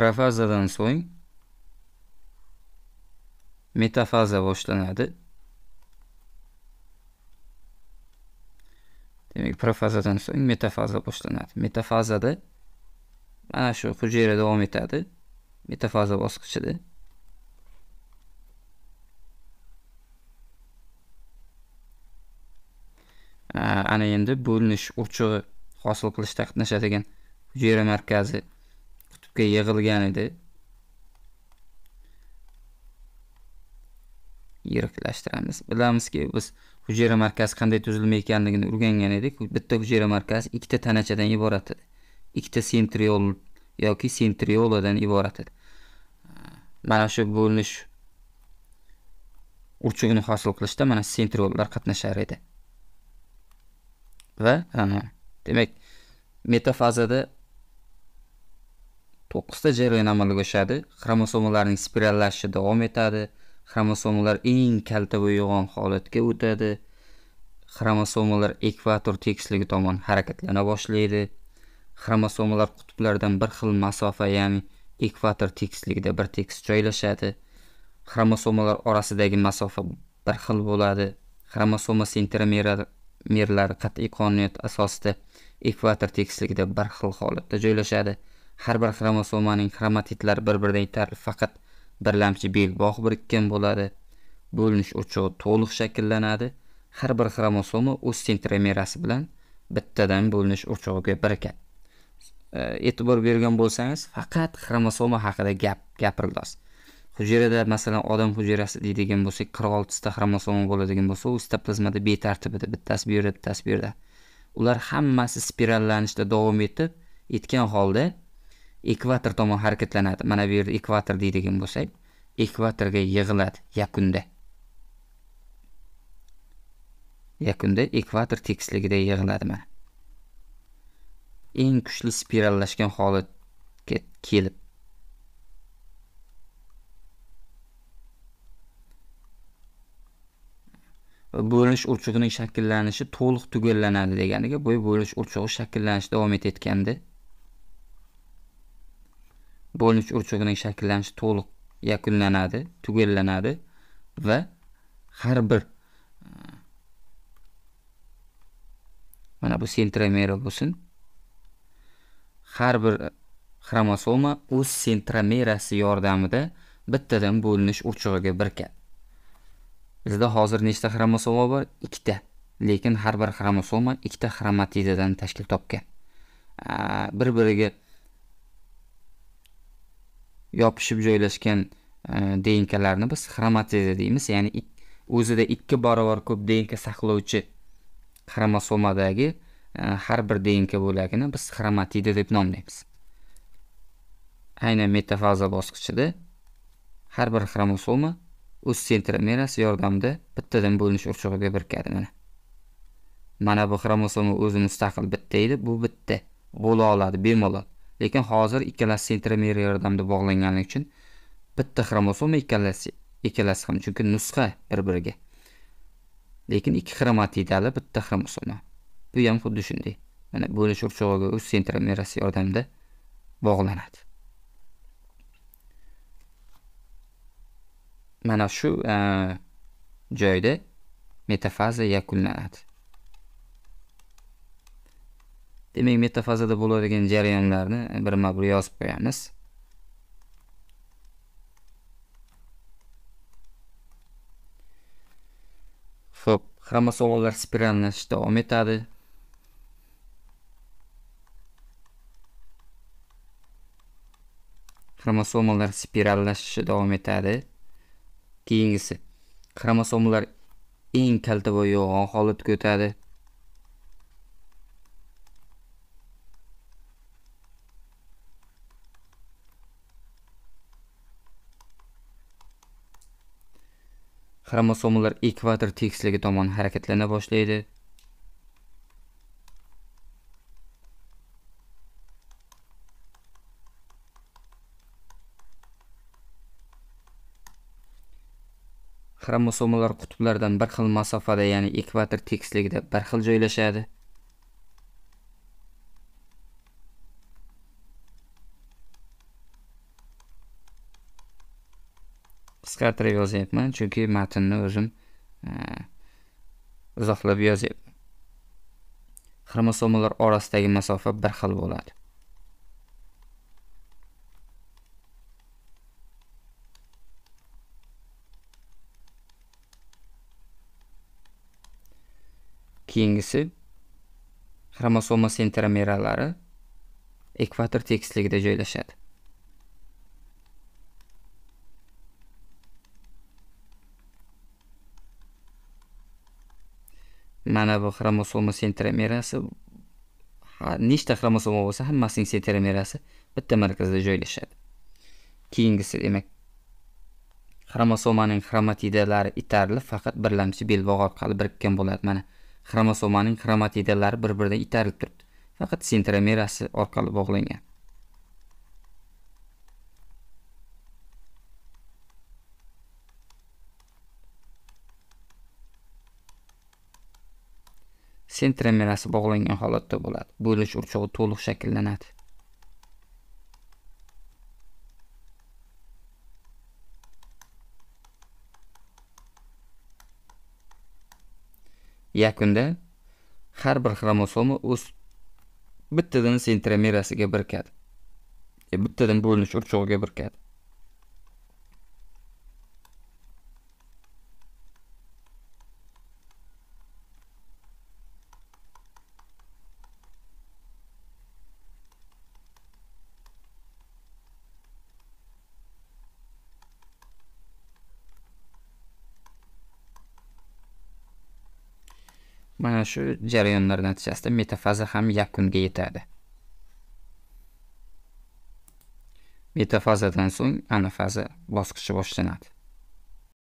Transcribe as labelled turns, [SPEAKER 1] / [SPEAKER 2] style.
[SPEAKER 1] Profazadan so'ng metafaza boshlanadi. Demak, profazadan so'ng metafaza boshlanadi. Metafazada mana shu hujayra davom etadi. Metafaza bosqichida. Ana endi bo'linish urchug'i hosil qilish taqatnashadigan hujayra markazi pastga yig'ilgan edi yiriklashtiramiz bilamizki biz hujayra markazi qanday tuzilma ekanligini o'rgangan edik bitta hujayra markazi ikkita tanachadan iborat edi ikkita sentriol yoki sentrioladan iborat edi mana shu bo'linish urchugini hosil qilishda mana sentriollar qatnashar edi va demak metafazada to'qqizta jarayon amalga oshadi xromosomalarning spirallashishi davom etadi xromosomalar eng kalta va holatga o'tadi xromosomalar ekvator tekisligi tomon harakatlana boshlaydi xromosomalar qutblardan bir xil masofa ya'ni ekvator tekisligida bir tekis joylashadi xromosomalar orasidagi masofa bir xil bo'ladi xromosoma sentromerlari qat'iy qonuniyat asosida ekvator tekisligida bir xil holatda joylashadi har bir xromosomaning xromatitlari bir biridan yetarli faqat birlamchi belbog' birikkan bo'ladi bo'linish o'chog'i to'liq shakllanadi har bir xromosoma o'z sentromerasi bilan bittadan bo'linish o'chog'iga birikadi e, e'tibor bergan bo'lsangiz faqat xromosoma haqida gap gapirildi hozir hujayrada masalan odam hujayrasi deydigan bo'lsak qirq oltita xromosoma bo'ladigan bo'lsa u sitoplazmada betartibida bittasi bu yerda bittasi bu yerda ular hammasi spirallanishda davom etib etgan holda ekvator tomon harakatlanadi mana bu yerda ekvator deydigan bo'lsak ekvatorga yig'iladi yakunda yakunda ekvator tekisligida yig'iladi mana eng kuchli spirallashgan holatga kelib bo'linish urchug'ining shakllanishi to'liq tugallanadi deganiga bu bo'lish urchug'i shakllanish davom etayotganda bo'linish urchug'ining shakllanishi to'liq yakunlanadi tugallanadi va har bir e, mana bu sentromera bo'lsin har bir e, xromosoma o'z sentromerasi yordamida bittadan bo'linish urchug'iga birikadi bizda hozir nechta xromosoma bor ikkita lekin har bir xromosoma ikkita xromatidadan tashkil topgan bir biriga yopishib joylashgan e, dnklarni biz xromatida deymiz ya'ni o'zida ikki barobar ko'p dnk saqlovchi xromosomadagi e, har bir dnk bo'lagini biz xromatida deb nomlaymiz aynan metafaza bosqichida har bir xromosoma o'z sentromerasi yordamida bittadan bo'linish urchog'iga birikadi mana mana bu xromosoma o'zi mustaqil bitta edi bu bitta bo'la oladi bemalol lekin hozir ikkalasi sentromer yordamida bog'langanligi uchun bitta xromosoma ikkalasi ikkalasi ham chunki nusxa bir biriga lekin ikki xromatid hali bitta xromosoma bu ham xuddi shunday mana bo'lish urchog'iga o'z sentromerasi yordamida bog'lanadi mana shu eh, joyda metafaza yakunlanadi demak metafazada bo'ladigan jarayonlarni birma bir yozib qo'yamiz ho'p xromosomalar spirallashish davom etadi xromosomalar spirallashishi davom etadi keyingisi xromosomalar eng kalta va yo'g'on holatga o'tadi Xromosomalar ekvator tekisligi tomon harakatlana boshlaydi. Xromosomalar qutblardan bir xil masofada, ya'ni ekvator tekisligida bir xil joylashadi. qisqartirib yozyapman chunki matnni o'zim e, izohlab yozyapman xromosomalar orasidagi masofa bir xil bo'ladi keyingisi xromosoma sentromeralari ekvator tekisligida joylashadi mana bu xromosoma sentromerasi nechta xromosoma bo'lsa hammasining sentromerasi bitta markazda joylashadi keyingisi demak xromosomaning xromatidalari itarilib faqat birlamchi belbog' orqali birikkan bo'ladi mana xromosomaning xromatidalari bir biridan itarilib turibdi faqat sentromerasi orqali bog'langan sentromerasi bog'langan holatda bo'ladi bo'lish o'lchovi to'liq shakllanadi yakunda har bir xromosoma o'z bittadan sentromerasiga birikadi e, bittadan bo'linish o'lchoviga birikadi Mana shu jarayonlar natijasida metafaza ham yakunga yetadi. Metafazadan so'ng anafaza bosqichi boshlanadi.